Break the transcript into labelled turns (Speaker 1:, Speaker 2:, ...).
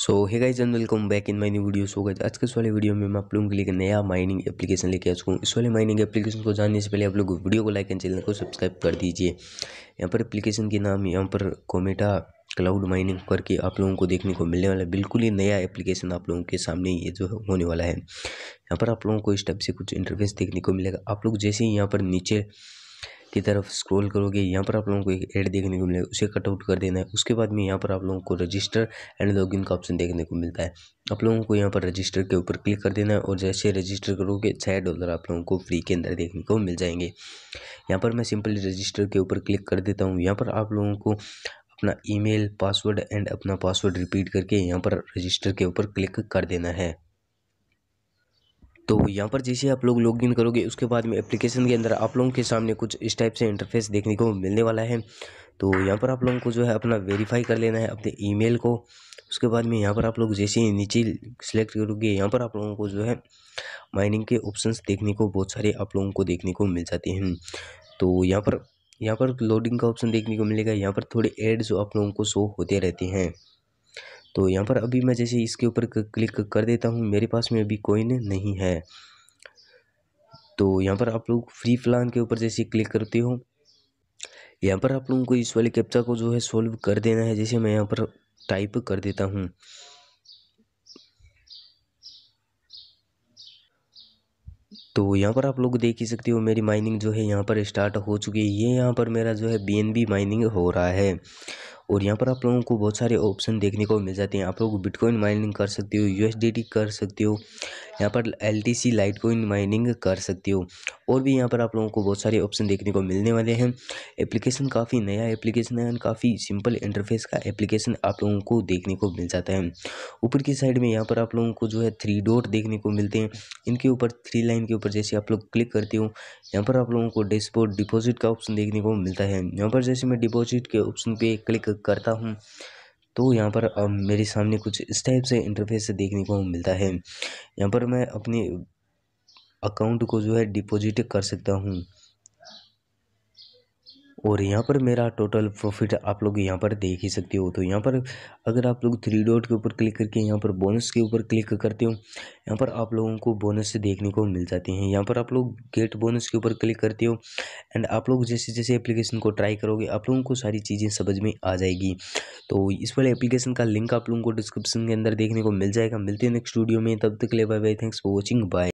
Speaker 1: so hey guys and welcome back in mining new video so गए आज के इस वाले वीडियो में मैं आप लोगों के लिए एक नया माइनिंग एप्लीकेशन लेके आ चुका हूँ इस वाले माइनिंग एप्लीकेशन को जानने से पहले आप लोग वीडियो को लाइक एंड चैनल को सब्सक्राइब कर दीजिए यहाँ पर एप्लीकेशन के नाम यहाँ पर कोमेटा क्लाउड माइनिंग करके आप लोगों को देखने को मिलने वाला है बिल्कुल ही नया एप्लीकेशन आप लोगों के सामने ये जो होने वाला है यहाँ पर आप लोगों को इस टाइप से कुछ इंटरफेस देखने को मिलेगा आप लोग जैसे ही यहाँ पर नीचे की तरफ स्क्रॉल करोगे यहाँ पर आप लोगों को एक ऐड देखने को मिलेगा उसे कटआउट कर देना है उसके बाद में यहाँ पर आप लोगों को रजिस्टर एंड लॉगिन का ऑप्शन देखने को मिलता है आप लोगों को यहाँ पर रजिस्टर के ऊपर क्लिक कर देना है और जैसे रजिस्टर करोगे छः डॉलर आप लोगों को फ्री के अंदर देखने को मिल जाएंगे यहाँ पर मैं सिंपली रजिस्टर के ऊपर क्लिक कर देता हूँ यहाँ पर आप लोगों को अपना ईमेल पासवर्ड एंड अपना पासवर्ड रिपीट करके यहाँ पर रजिस्टर के ऊपर क्लिक कर देना है तो यहाँ पर जैसे आप लोग लॉगिन करोगे उसके बाद में एप्लीकेशन के अंदर आप लोगों के सामने कुछ इस टाइप से इंटरफेस देखने को मिलने वाला है तो यहाँ पर आप लोगों को जो है अपना वेरीफाई कर लेना है अपने ईमेल को उसके बाद में यहाँ पर आप लोग जैसे ही नीचे सेलेक्ट करोगे यहाँ पर आप लोगों को जो है माइनिंग के ऑप्शन देखने को बहुत सारे आप लोगों को देखने को मिल जाते हैं तो यहाँ पर यहाँ पर लोडिंग का ऑप्शन देखने को मिलेगा यहाँ पर थोड़े एड्स आप लोगों को शो होते रहते हैं तो यहाँ पर अभी मैं जैसे इसके ऊपर क्लिक कर देता हूँ मेरे पास में अभी कोइन नहीं है तो यहाँ पर आप लोग फ्री प्लान के ऊपर जैसे क्लिक करते हो यहाँ पर आप लोगों को इस वाले कैप्चा को जो है सॉल्व कर देना है जैसे मैं यहाँ पर टाइप कर देता हूँ तो यहाँ पर आप लोग देख ही सकते हो मेरी माइनिंग जो है यहाँ पर स्टार्ट हो चुकी है ये यहाँ पर मेरा जो है बीएनबी माइनिंग हो रहा है और यहाँ पर आप लोगों को बहुत सारे ऑप्शन देखने को मिल जाते हैं आप लोग बिटकॉइन माइनिंग कर सकते हो यूएसडीटी कर सकते हो यहाँ पर L T C litecoin mining कर सकते हो और भी यहाँ पर आप लोगों को बहुत सारे ऑप्शन देखने को मिलने वाले हैं एप्लीकेशन काफ़ी नया एप्लीकेशन है काफ़ी सिंपल इंटरफेस का एप्लीकेशन आप लोगों को देखने को मिल जाता है ऊपर की साइड में यहाँ पर आप लोगों को जो है थ्री डॉट देखने को मिलते हैं इनके ऊपर थ्री लाइन के ऊपर जैसे आप लोग क्लिक करते हो यहाँ पर आप लोगों को डिस्पोर्ट डिपॉजिट का ऑप्शन देखने को मिलता है यहाँ पर जैसे मैं डिपॉजिट के ऑप्शन पर क्लिक करता हूँ तो यहाँ पर अब मेरे सामने कुछ इस टाइप से इंटरफेस देखने को मिलता है यहाँ पर मैं अपने अकाउंट को जो है डिपॉजिट कर सकता हूँ और यहाँ पर मेरा टोटल प्रॉफिट आप लोग यहाँ पर देख ही सकते हो तो यहाँ पर अगर आप लोग थ्री डॉट के ऊपर क्लिक करके यहाँ पर बोनस के ऊपर क्लिक करते हो यहाँ पर आप लोगों को बोनस देखने को मिल जाते हैं यहाँ पर आप लोग गेट बोनस के ऊपर क्लिक करते हो एंड आप लोग जैसे जैसे एप्लीकेशन को ट्राई करोगे आप लोगों को सारी चीज़ें समझ में आ जाएगी तो इस वाले एप्लीकेशन का लिंक आप लोगों को डिस्क्रिप्शन के अंदर देखने को मिल जाएगा मिलते हैं नेक्स्ट स्टूडियो में तब तक ले bye bye thanks for watching bye